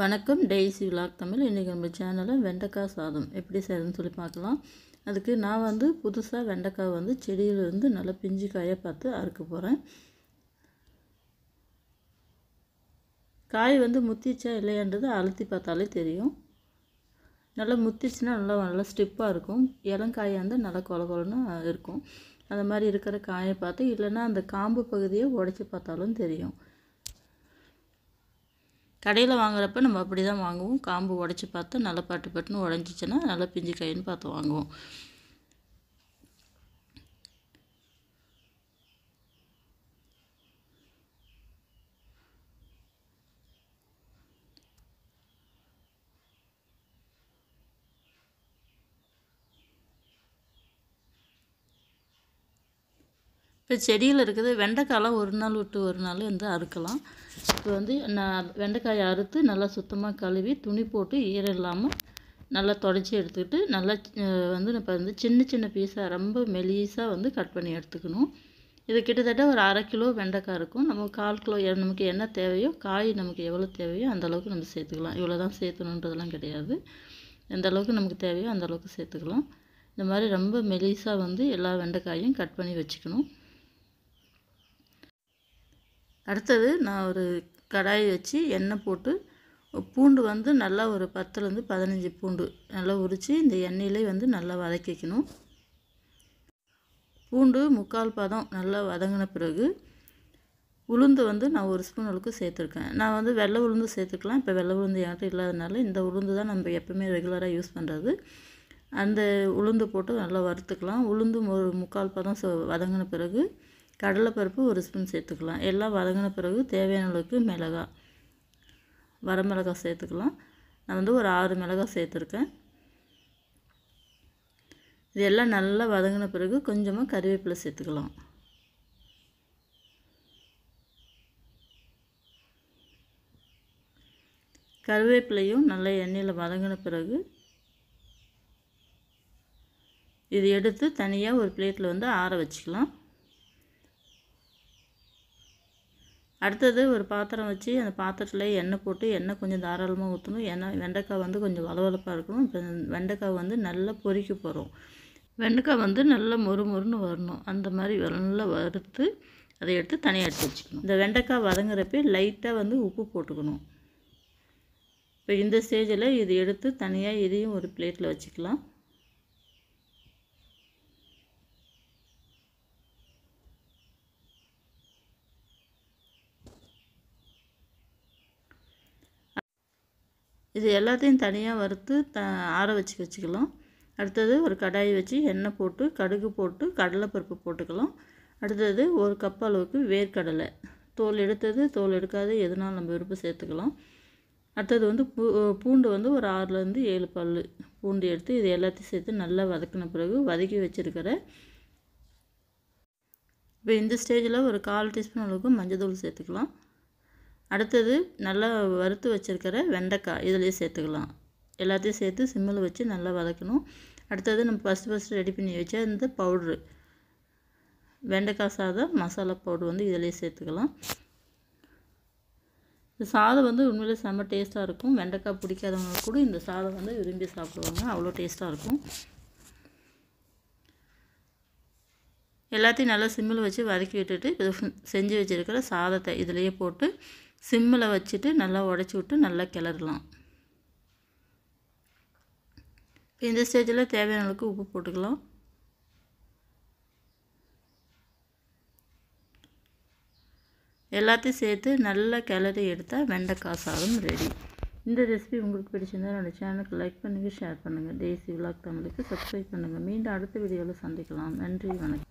வணக்கம் daisy vlog Tamil இன்றைக்கி நம்ம சேனலில் வெண்டைக்காய் சாதம் எப்படி செய்யறதுன்னு சொல்லி பார்க்கலாம் அதுக்கு நான் வந்து புதுசாக வெண்டைக்காய் வந்து செடியிலிருந்து நல்லா பிஞ்சு காயை பார்த்து அறுக்க போகிறேன் காய் வந்து முத்திச்சா இல்லையான்றது அழுத்தி பார்த்தாலே தெரியும் நல்லா முத்திச்சுன்னா நல்லா நல்லா ஸ்டிப்பாக இருக்கும் இளங்காயாக இருந்தால் நல்லா கொல கொலன்னு இருக்கும் அந்த மாதிரி இருக்கிற காயை பார்த்து இல்லைன்னா அந்த காம்பு பகுதியை உடச்சி பார்த்தாலும் தெரியும் கடையில் வாங்குறப்ப நம்ம அப்படி தான் வாங்குவோம் காம்பு உடச்சி பார்த்து நல்லா பட்டு பட்டுன்னு உடஞ்சிச்சின்னா நல்லா பிஞ்சு காயின்னு பார்த்து வாங்குவோம் இப்போ செடியில் இருக்கிறது வெண்டைக்காயெலாம் ஒரு நாள் விட்டு ஒரு நாள் வந்து அறுக்கலாம் இப்போ வந்து நான் வெண்டைக்காயை அறுத்து நல்லா சுத்தமாக கழுவி துணி போட்டு ஈரம் இல்லாமல் நல்லா தொடச்சி எடுத்துக்கிட்டு நல்லா வந்து இப்போ வந்து சின்ன சின்ன பீஸாக ரொம்ப மெலீஸாக வந்து கட் பண்ணி எடுத்துக்கணும் இது கிட்டத்தட்ட ஒரு அரை கிலோ வெண்டைக்காய் இருக்கும் நம்ம கால் கிலோ நமக்கு என்ன தேவையோ காய் நமக்கு எவ்வளோ தேவையோ அந்தளவுக்கு நம்ம சேர்த்துக்கலாம் இவ்வளோ தான் சேர்த்தணுன்றதெல்லாம் கிடையாது எந்த அளவுக்கு நமக்கு தேவையோ அந்தளவுக்கு சேர்த்துக்கலாம் இந்த மாதிரி ரொம்ப மெலிசாக வந்து எல்லா வெண்டைக்காயும் கட் பண்ணி வச்சுக்கணும் அடுத்தது நான் ஒரு கடாய் வச்சு எண்ணெய் போட்டு பூண்டு வந்து நல்லா ஒரு பத்துலேருந்து பதினஞ்சு பூண்டு நல்லா உரித்து இந்த எண்ணெயிலே வந்து நல்லா வதக்கிக்கணும் பூண்டு முக்கால் பதம் நல்லா வதங்கின பிறகு உளுந்து வந்து நான் ஒரு ஸ்பூன் அளவுக்கு சேர்த்துருக்கேன் நான் வந்து வெள்ளை உளுந்து சேர்த்துக்கலாம் இப்போ வெள்ளை உளுந்து என்கிட்ட இல்லாதனால இந்த உளுந்து தான் நம்ம எப்போவுமே ரெகுலராக யூஸ் பண்ணுறது அந்த உளுந்து போட்டு நல்லா வறுத்துக்கலாம் உளுந்து ஒரு முக்கால் பதம் வதங்கின பிறகு கடலைப்பருப்பு ஒரு ஸ்பூன் சேர்த்துக்கலாம் எல்லாம் வதங்கின பிறகு தேவையான அளவுக்கு மிளகா வரமிளகா சேர்த்துக்கலாம் நான் வந்து ஒரு ஆறு மிளகா சேர்த்துருக்கேன் இதெல்லாம் நல்லா வதங்கின பிறகு கொஞ்சமாக கருவேப்பிலை சேர்த்துக்கலாம் கருவேப்பிலையும் நல்லா எண்ணெயில் வதங்கின பிறகு இது எடுத்து தனியாக ஒரு பிளேட்டில் வந்து ஆற வச்சுக்கலாம் அடுத்தது ஒரு பாத்திரம் வச்சு அந்த பாத்திரத்தில் எண்ணெய் போட்டு எண்ணெய் கொஞ்சம் தாராளமாக ஊற்றணும் ஏன்னா வெண்டைக்காய் வந்து கொஞ்சம் வளவளப்பாக இருக்கணும் இப்போ வெண்டைக்காய் வந்து நல்லா பொறிக்க போகிறோம் வெண்டைக்காய் வந்து நல்லா மொறு மொறுன்னு வரணும் அந்த மாதிரி நல்லா வறுத்து அதை எடுத்து தனியாக எடுத்து வச்சுக்கணும் இந்த வெண்டைக்காய் வதங்குறப்பே லைட்டாக வந்து உப்பு போட்டுக்கணும் இப்போ இந்த ஸ்டேஜில் இது எடுத்து தனியாக இதையும் ஒரு பிளேட்டில் வச்சுக்கலாம் இது எல்லாத்தையும் தனியாக வறுத்து த ஆற வச்சு வச்சுக்கலாம் அடுத்தது ஒரு கடாயை வச்சு எண்ணெய் போட்டு கடுகு போட்டு கடலைப்பருப்பு போட்டுக்கலாம் அடுத்தது ஒரு கப் அளவுக்கு வேர்க்கடலை தோல் எடுத்தது தோல் எடுக்காது எதுனாலும் நம்ம விருப்பம் சேர்த்துக்கலாம் அடுத்தது வந்து பூ பூண்டு வந்து ஒரு ஆறுலேருந்து ஏழு பல் பூண்டு எடுத்து இது எல்லாத்தையும் சேர்த்து நல்லா வதக்கின பிறகு வதக்கி வச்சுருக்கிற இப்போ இந்த ஸ்டேஜில் ஒரு கால் டீஸ்பூன் அளவுக்கு மஞ்சள் தூள் சேர்த்துக்கலாம் அடுத்தது நல்லா வறுத்து வச்சுருக்கிற வெண்டைக்காய் இதுலேயே சேர்த்துக்கலாம் எல்லாத்தையும் சேர்த்து சிம்மில் வச்சு நல்லா வதக்கணும் அடுத்தது நம்ம ஃபஸ்ட்டு ஃபஸ்ட்டு ரெடி பண்ணி வச்ச இந்த பவுட்ரு வெண்டைக்காய் சாதம் மசாலா பவுட்ரு வந்து இதிலே சேர்த்துக்கலாம் இந்த சாதம் வந்து உண்மையிலே செம்ம டேஸ்ட்டாக இருக்கும் வெண்டைக்காய் பிடிக்காதவங்க கூட இந்த சாதம் வந்து விரும்பி சாப்பிடுவாங்க அவ்வளோ டேஸ்ட்டாக இருக்கும் எல்லாத்தையும் நல்லா சிம்மில் வச்சு வதக்கி விட்டுட்டு செஞ்சு வச்சுருக்கிற சாதத்தை இதிலையே போட்டு சிம்மில் வச்சுட்டு நல்லா உடச்சி விட்டு நல்லா கிளறலாம் இந்த ஸ்டேஜில் தேவையான அளவுக்கு உப்பு போட்டுக்கலாம் எல்லாத்தையும் சேர்த்து நல்லா கிளறி எடுத்தால் வெண்டைக்காய் சாதம் ரெடி இந்த ரெசிபி உங்களுக்கு பிடிச்சிருந்தால் என்னோடய சேனலுக்கு லைக் பண்ணுங்கள் ஷேர் பண்ணுங்கள் தேசி விளாக் தமிழுக்கு சப்ஸ்கிரைப் பண்ணுங்கள் மீண்டும் அடுத்த வீடியோவில் சந்திக்கலாம் நன்றி வணக்கம்